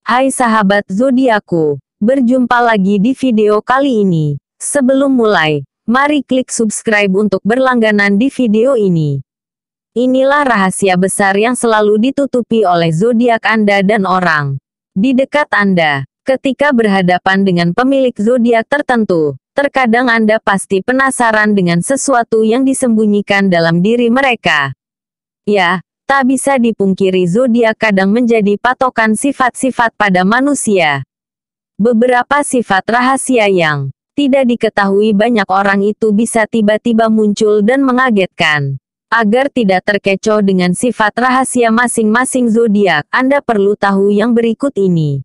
Hai sahabat zodiaku, berjumpa lagi di video kali ini. Sebelum mulai, mari klik subscribe untuk berlangganan di video ini. Inilah rahasia besar yang selalu ditutupi oleh zodiak Anda dan orang di dekat Anda. Ketika berhadapan dengan pemilik zodiak tertentu, terkadang Anda pasti penasaran dengan sesuatu yang disembunyikan dalam diri mereka. Ya, Tak bisa dipungkiri zodiak kadang menjadi patokan sifat-sifat pada manusia. Beberapa sifat rahasia yang tidak diketahui banyak orang itu bisa tiba-tiba muncul dan mengagetkan. Agar tidak terkecoh dengan sifat rahasia masing-masing zodiak, Anda perlu tahu yang berikut ini.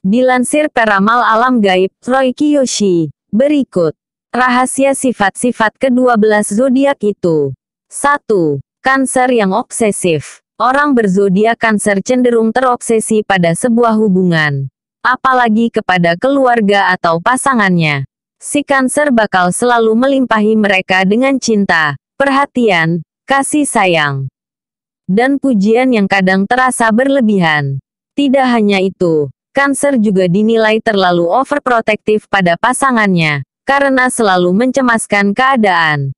Dilansir peramal alam gaib, Roy Kiyoshi, berikut. Rahasia sifat-sifat ke-12 zodiak itu. 1. Kanker yang obsesif. Orang berzodiak Kanker cenderung terobsesi pada sebuah hubungan, apalagi kepada keluarga atau pasangannya. Si Kanker bakal selalu melimpahi mereka dengan cinta, perhatian, kasih sayang, dan pujian yang kadang terasa berlebihan. Tidak hanya itu, Kanker juga dinilai terlalu overprotektif pada pasangannya, karena selalu mencemaskan keadaan.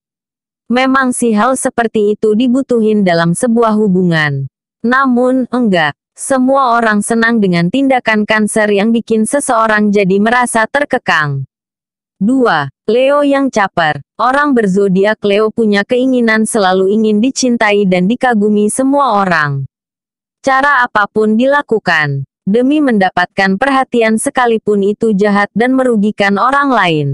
Memang sih hal seperti itu dibutuhin dalam sebuah hubungan. Namun, enggak. Semua orang senang dengan tindakan kanker yang bikin seseorang jadi merasa terkekang. 2. Leo yang caper. Orang berzodiak Leo punya keinginan selalu ingin dicintai dan dikagumi semua orang. Cara apapun dilakukan. Demi mendapatkan perhatian sekalipun itu jahat dan merugikan orang lain.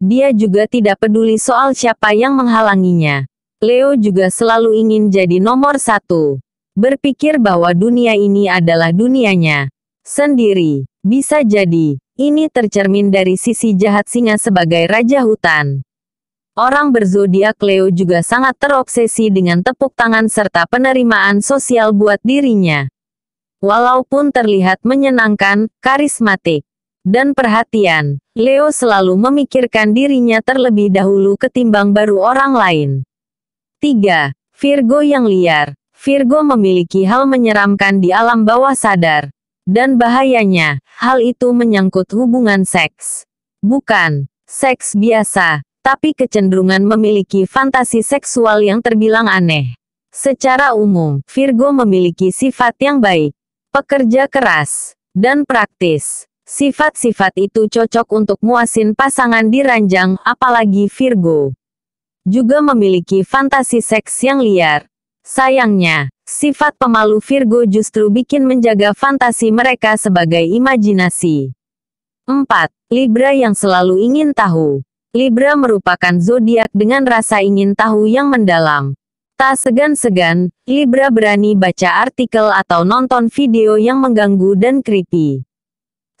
Dia juga tidak peduli soal siapa yang menghalanginya. Leo juga selalu ingin jadi nomor satu. Berpikir bahwa dunia ini adalah dunianya sendiri. Bisa jadi, ini tercermin dari sisi jahat singa sebagai raja hutan. Orang berzodiak Leo juga sangat terobsesi dengan tepuk tangan serta penerimaan sosial buat dirinya. Walaupun terlihat menyenangkan, karismatik, dan perhatian, Leo selalu memikirkan dirinya terlebih dahulu ketimbang baru orang lain. 3. Virgo yang liar. Virgo memiliki hal menyeramkan di alam bawah sadar. Dan bahayanya, hal itu menyangkut hubungan seks. Bukan seks biasa, tapi kecenderungan memiliki fantasi seksual yang terbilang aneh. Secara umum, Virgo memiliki sifat yang baik, pekerja keras, dan praktis. Sifat-sifat itu cocok untuk muasin pasangan di ranjang, apalagi Virgo. Juga memiliki fantasi seks yang liar. Sayangnya, sifat pemalu Virgo justru bikin menjaga fantasi mereka sebagai imajinasi. 4. Libra yang selalu ingin tahu. Libra merupakan zodiak dengan rasa ingin tahu yang mendalam. Tak segan-segan, Libra berani baca artikel atau nonton video yang mengganggu dan creepy.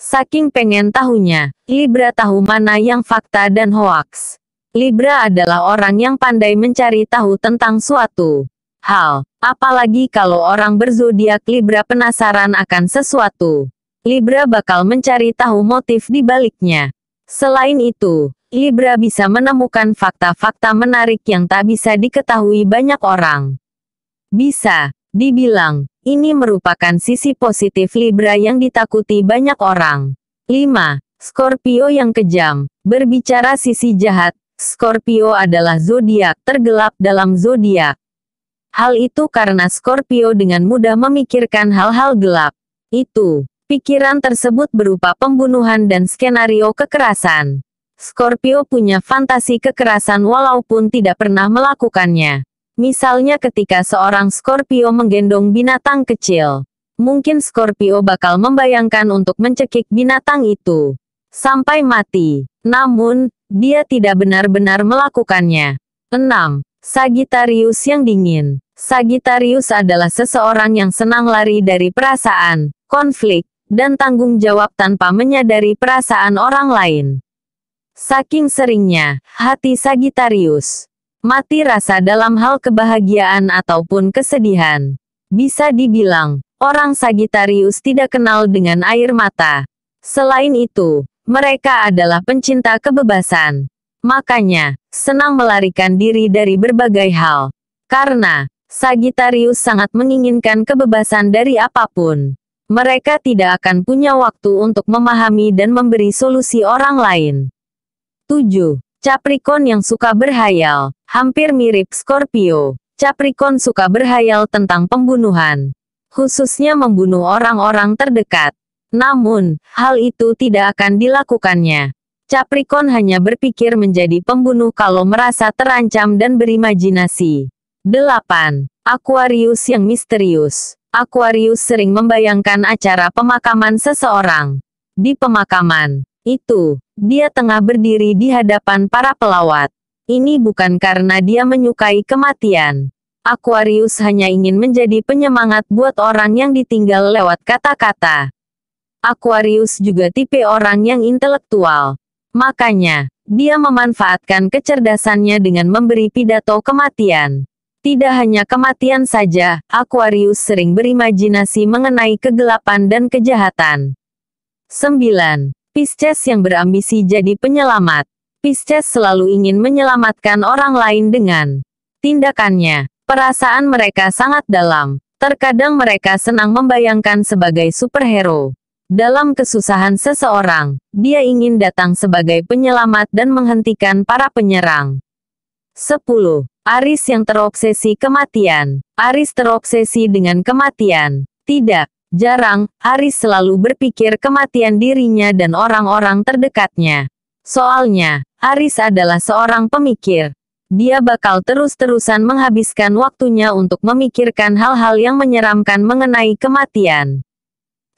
Saking pengen tahunya, Libra tahu mana yang fakta dan hoaks. Libra adalah orang yang pandai mencari tahu tentang suatu hal, apalagi kalau orang berzodiak Libra penasaran akan sesuatu. Libra bakal mencari tahu motif di baliknya. Selain itu, Libra bisa menemukan fakta-fakta menarik yang tak bisa diketahui banyak orang. Bisa dibilang, ini merupakan sisi positif Libra yang ditakuti banyak orang. 5. Scorpio yang kejam. Berbicara sisi jahat, Scorpio adalah zodiak tergelap dalam zodiak. Hal itu karena Scorpio dengan mudah memikirkan hal-hal gelap. Itu, pikiran tersebut berupa pembunuhan dan skenario kekerasan. Scorpio punya fantasi kekerasan walaupun tidak pernah melakukannya. Misalnya ketika seorang Scorpio menggendong binatang kecil. Mungkin Scorpio bakal membayangkan untuk mencekik binatang itu. Sampai mati. Namun, dia tidak benar-benar melakukannya. 6. Sagittarius yang dingin. Sagittarius adalah seseorang yang senang lari dari perasaan, konflik, dan tanggung jawab tanpa menyadari perasaan orang lain. Saking seringnya, hati Sagittarius Mati rasa dalam hal kebahagiaan ataupun kesedihan. Bisa dibilang, orang Sagitarius tidak kenal dengan air mata. Selain itu, mereka adalah pencinta kebebasan. Makanya, senang melarikan diri dari berbagai hal. Karena, Sagitarius sangat menginginkan kebebasan dari apapun. Mereka tidak akan punya waktu untuk memahami dan memberi solusi orang lain. 7. Capricorn yang suka berhayal. Hampir mirip Scorpio, Capricorn suka berhayal tentang pembunuhan. Khususnya membunuh orang-orang terdekat. Namun, hal itu tidak akan dilakukannya. Capricorn hanya berpikir menjadi pembunuh kalau merasa terancam dan berimajinasi. 8. Aquarius yang misterius. Aquarius sering membayangkan acara pemakaman seseorang. Di pemakaman itu, dia tengah berdiri di hadapan para pelawat. Ini bukan karena dia menyukai kematian. Aquarius hanya ingin menjadi penyemangat buat orang yang ditinggal lewat kata-kata. Aquarius juga tipe orang yang intelektual. Makanya, dia memanfaatkan kecerdasannya dengan memberi pidato kematian. Tidak hanya kematian saja, Aquarius sering berimajinasi mengenai kegelapan dan kejahatan. 9. Pisces yang berambisi jadi penyelamat. Pisces selalu ingin menyelamatkan orang lain dengan tindakannya. Perasaan mereka sangat dalam. Terkadang mereka senang membayangkan sebagai superhero. Dalam kesusahan seseorang, dia ingin datang sebagai penyelamat dan menghentikan para penyerang. 10. Aris yang terobsesi kematian. Aris terobsesi dengan kematian. Tidak, jarang, Aris selalu berpikir kematian dirinya dan orang-orang terdekatnya. Soalnya, Aris adalah seorang pemikir. Dia bakal terus-terusan menghabiskan waktunya untuk memikirkan hal-hal yang menyeramkan mengenai kematian.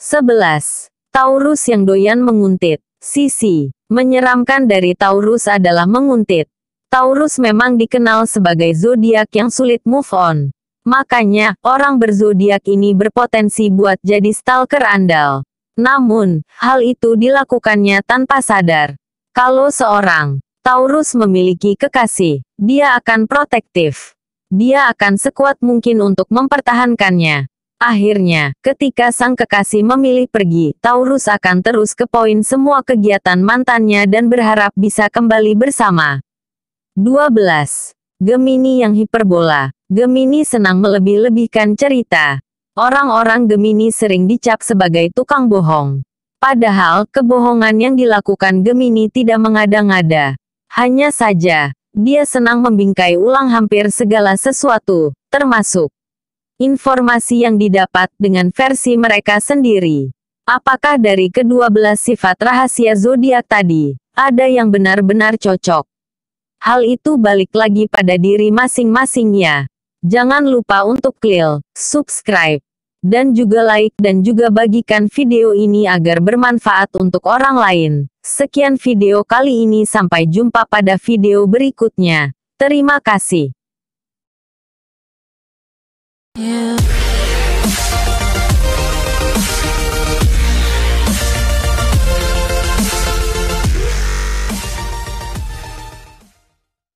11. Taurus yang doyan menguntit. Sisi. Menyeramkan dari Taurus adalah menguntit. Taurus memang dikenal sebagai zodiak yang sulit move on. Makanya, orang berzodiak ini berpotensi buat jadi stalker andal. Namun, hal itu dilakukannya tanpa sadar. Kalau seorang Taurus memiliki kekasih, dia akan protektif. Dia akan sekuat mungkin untuk mempertahankannya. Akhirnya, ketika sang kekasih memilih pergi, Taurus akan terus ke poin semua kegiatan mantannya dan berharap bisa kembali bersama. 12. Gemini yang hiperbola. Gemini senang melebih-lebihkan cerita. Orang-orang Gemini sering dicap sebagai tukang bohong. Padahal, kebohongan yang dilakukan Gemini tidak mengada-ngada. Hanya saja, dia senang membingkai ulang hampir segala sesuatu, termasuk informasi yang didapat dengan versi mereka sendiri. Apakah dari kedua belas sifat rahasia zodiak tadi, ada yang benar-benar cocok? Hal itu balik lagi pada diri masing-masingnya. Jangan lupa untuk klik subscribe dan juga like dan juga bagikan video ini agar bermanfaat untuk orang lain. Sekian video kali ini sampai jumpa pada video berikutnya. Terima kasih. Yeah.